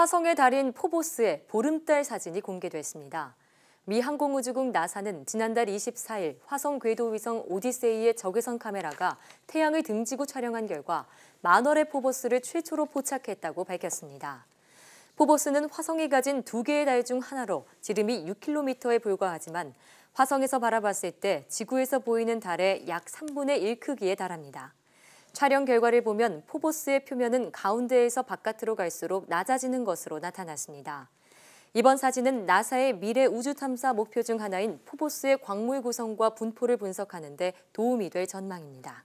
화성의 달인 포보스의 보름달 사진이 공개됐습니다. 미 항공우주국 나사는 지난달 24일 화성 궤도위성 오디세이의 적외선 카메라가 태양을 등지고 촬영한 결과 만월의 포보스를 최초로 포착했다고 밝혔습니다. 포보스는 화성이 가진 두 개의 달 중 하나로 지름이 6km에 불과하지만 화성에서 바라봤을 때 지구에서 보이는 달의 약 3분의 1 크기에 달합니다. 촬영 결과를 보면 포보스의 표면은 가운데에서 바깥으로 갈수록 낮아지는 것으로 나타났습니다. 이번 사진은 나사의 미래 우주 탐사 목표 중 하나인 포보스의 광물 구성과 분포를 분석하는 데 도움이 될 전망입니다.